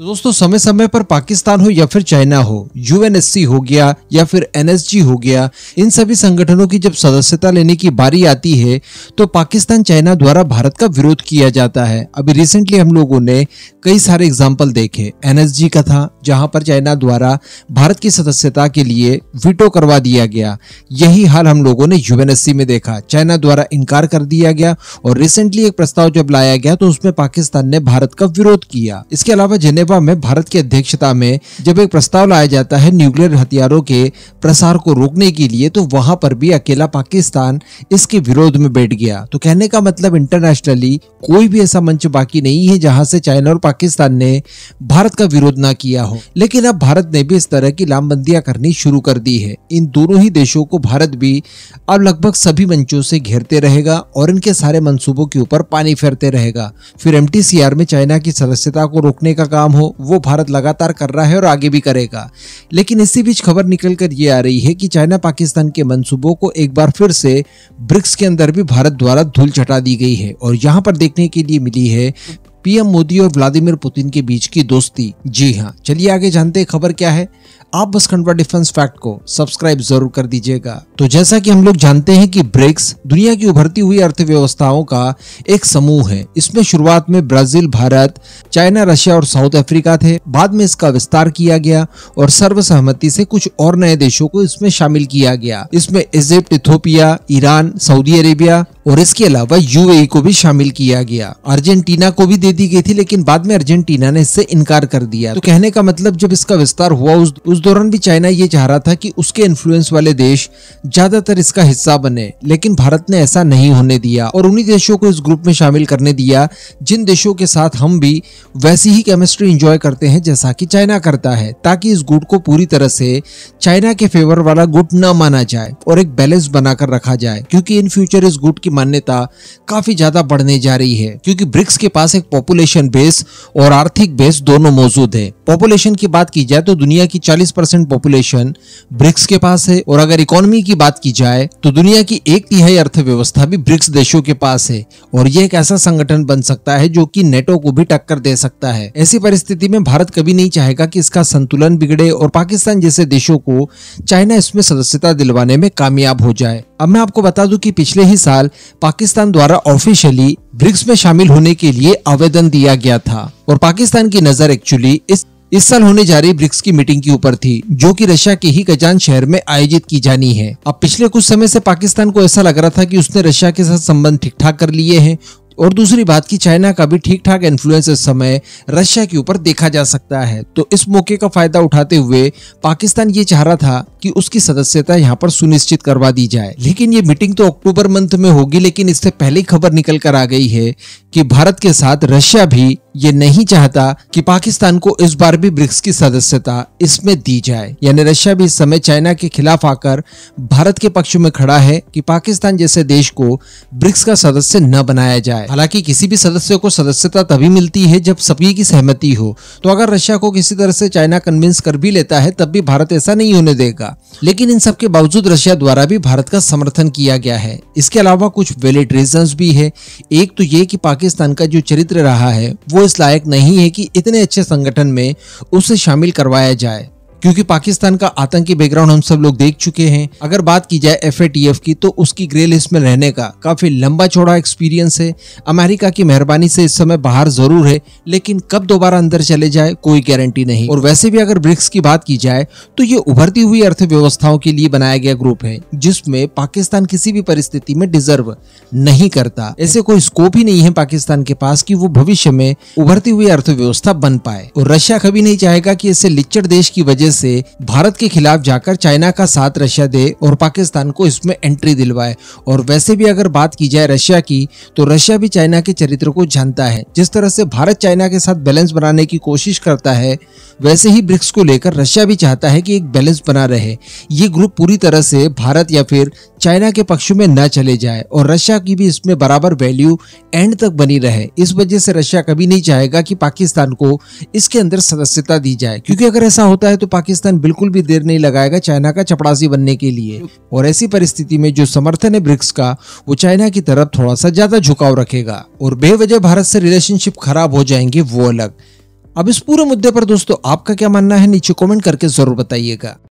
तो दोस्तों समय समय पर पाकिस्तान हो या फिर चाइना हो यूएनएससी हो गया या फिर एनएसजी हो गया इन सभी संगठनों की जब सदस्यता लेने की बारी आती है तो पाकिस्तान चाइना द्वारा भारत का विरोध किया जाता है अभी रिसेंटली हम लोगों ने कई सारे एग्जाम्पल देखे एनएसजी का था जहां पर चाइना द्वारा भारत की सदस्यता के लिए वीटो करवा दिया गया यही हाल हम लोगों ने यूएनएससी में देखा चाइना द्वारा इनकार कर दिया गया और रिसेंटली एक प्रस्ताव जब लाया गया तो उसमें पाकिस्तान ने भारत का विरोध किया इसके अलावा जिन्हें लोकसभा में भारत की अध्यक्षता में जब एक प्रस्ताव लाया जाता है न्यूक्लियर हथियारों के प्रसार को रोकने के लिए तो वहां पर भी अकेला पाकिस्तान इसके विरोध में बैठ गया तो कहने का मतलब इंटरनेशनली कोई भी ऐसा मंच बाकी नहीं है जहां से चाइना और पाकिस्तान ने भारत का विरोध ना किया हो लेकिन अब भारत ने भी इस तरह की लामबंदियां करनी शुरू कर दी है इन दोनों ही देशों को भारत भी अब लगभग सभी मंचों से घेरते रहेगा और इनके सारे मंसूबों के ऊपर पानी फेरते रहेगा फिर एम में चाइना की सदस्यता को रोकने का काम हो हो वो भारत लगातार कर रहा है और आगे भी करेगा लेकिन इसी बीच खबर निकल कर ये आ रही है कि चाइना पाकिस्तान के मंसूबों को एक बार फिर से ब्रिक्स के अंदर भी भारत द्वारा धूल चटा दी गई है और यहाँ पर देखने के लिए मिली है पीएम मोदी और व्लादिमीर पुतिन के बीच की दोस्ती जी हाँ चलिए आगे जानते हैं खबर क्या है आप बस खंडवा डिफेंस फैक्ट को सब्सक्राइब जरूर कर दीजिएगा तो जैसा कि हम लोग जानते हैं कि ब्रिक्स दुनिया की उभरती हुई अर्थव्यवस्थाओं का एक समूह है इसमें शुरुआत में ब्राजील भारत चाइना रशिया और साउथ अफ्रीका थे बाद में इसका विस्तार किया गया और सर्वसहमति से कुछ और नए देशों को इसमें शामिल किया गया इसमें Egypt Ethiopia Iran Saudi Arabia और इसके अलावा यूएई को भी शामिल किया गया अर्जेंटीना को भी दे दी गई थी लेकिन बाद में अर्जेंटीना ने इससे इनकार कर दिया तो कहने का मतलब जब इसका विस्तार हुआ उस, उस दौरान भी चाइना ये चाह रहा था कि उसके इन्फ्लुएंस वाले देश ज्यादातर इसका हिस्सा बने लेकिन भारत ने ऐसा नहीं होने दिया और उन्ही देशों को इस ग्रुप में शामिल करने दिया जिन देशों के साथ हम भी वैसी ही केमिस्ट्री इंजॉय करते हैं जैसा की चाइना करता है ताकि इस गुट को पूरी तरह से चाइना के फेवर वाला गुट न माना जाए और एक बैलेंस बनाकर रखा जाए क्योंकि इन फ्यूचर इस गुट की की मान्यता काफी ज्यादा बढ़ने जा रही है क्योंकि ब्रिक्स के पास एक पॉपुलेशन बेस और आर्थिक बेस दोनों मौजूद है पॉपुलेशन की बात की जाए तो दुनिया की 40 परसेंट पॉपुलेशन ब्रिक्स के पास है और अगर इकोनॉमी की बात की जाए तो दुनिया की एक तिहाई अर्थव्यवस्था भी ब्रिक्स देशों के पास है और यह एक ऐसा संगठन बन सकता है जो की नेटो को भी टक्कर दे सकता है ऐसी परिस्थिति में भारत कभी नहीं चाहेगा की इसका संतुलन बिगड़े और पाकिस्तान जैसे देशों को चाइना इसमें सदस्यता दिलवाने में कामयाब हो जाए अब मैं आपको बता दूं कि पिछले ही साल पाकिस्तान द्वारा ऑफिशियली ब्रिक्स में शामिल होने के लिए आवेदन दिया गया था और पाकिस्तान की नजर एक्चुअली इस इस साल होने जा रही ब्रिक्स की मीटिंग के ऊपर थी जो कि रशिया के ही कजान शहर में आयोजित की जानी है अब पिछले कुछ समय से पाकिस्तान को ऐसा लग रहा था कि उसने रशिया के साथ संबंध ठीक ठाक कर लिए हैं और दूसरी बात कि चाइना का भी ठीक ठाक इन्फ्लुएंस इस समय रशिया के ऊपर देखा जा सकता है तो इस मौके का फायदा उठाते हुए पाकिस्तान ये चाह रहा था कि उसकी सदस्यता यहाँ पर सुनिश्चित करवा दी जाए लेकिन ये मीटिंग तो अक्टूबर मंथ में होगी लेकिन इससे पहले खबर निकल कर आ गई है कि भारत के साथ रशिया भी ये नहीं चाहता कि पाकिस्तान को इस बार भी ब्रिक्स की सदस्यता इसमें दी जाए यानी रशिया भी इस समय चाइना के खिलाफ आकर भारत के पक्ष में खड़ा है कि पाकिस्तान जैसे देश को ब्रिक्स का सदस्य न बनाया जाए हालांकि किसी भी सदस्य को सदस्यता तभी मिलती है जब सभी की सहमति हो तो अगर रशिया को किसी तरह से चाइना कन्विंस कर भी लेता है तब भी भारत ऐसा नहीं होने देगा लेकिन इन सब के बावजूद रशिया द्वारा भी भारत का समर्थन किया गया है इसके अलावा कुछ वेलिड रीजन भी है एक तो ये की पाकिस्तान का जो चरित्र रहा है वो इस लायक नहीं है की इतने अच्छे संगठन में उसे शामिल करवाया जाए क्योंकि पाकिस्तान का आतंकी बैकग्राउंड हम सब लोग देख चुके हैं अगर बात की जाए एफ की तो उसकी ग्रे लिस्ट में रहने का काफी लंबा चौड़ा एक्सपीरियंस है अमेरिका की मेहरबानी से इस समय बाहर जरूर है लेकिन कब दोबारा अंदर चले जाए कोई गारंटी नहीं और वैसे भी अगर ब्रिक्स की बात की जाए तो ये उभरती हुई अर्थव्यवस्थाओं के लिए बनाया गया ग्रुप है जिसमें पाकिस्तान किसी भी परिस्थिति में डिजर्व नहीं करता ऐसे कोई स्कोप ही नहीं है पाकिस्तान के पास की वो भविष्य में उभरती हुई अर्थव्यवस्था बन पाए और रशिया कभी नहीं चाहेगा की इससे लिच्चड़ देश की वजह से भारत के खिलाफ जाकर चाइना का साथ रशिया दे और पाकिस्तान को इसमें एंट्री दिलवाए और वैसे भी अगर बात की जाए रशिया की तो रशिया भी चाइना के चरित्र को जानता है जिस तरह से भारत चाइना के साथ बैलेंस बनाने की कोशिश करता है वैसे ही ब्रिक्स को लेकर रशिया भी चाहता है कि एक बैलेंस बना रहे ये ग्रुप पूरी तरह से भारत या फिर चाइना के पक्ष में न चले जाए और रशिया की भी इसमें बराबर वैल्यू एंड तक बनी रहे इस वजह से रशिया कभी नहीं चाहेगा कि पाकिस्तान को इसके अंदर सदस्यता दी जाए क्योंकि अगर ऐसा होता है तो पाकिस्तान बिल्कुल भी देर नहीं लगाएगा चाइना का चपड़ासी बनने के लिए और ऐसी परिस्थिति में जो समर्थन है ब्रिक्स का वो चाइना की तरफ थोड़ा सा ज्यादा झुकाव रखेगा और बेवजह भारत से रिलेशनशिप खराब हो जाएंगे वो अलग अब इस पूरे मुद्दे पर दोस्तों आपका क्या मानना है नीचे कॉमेंट करके जरूर बताइएगा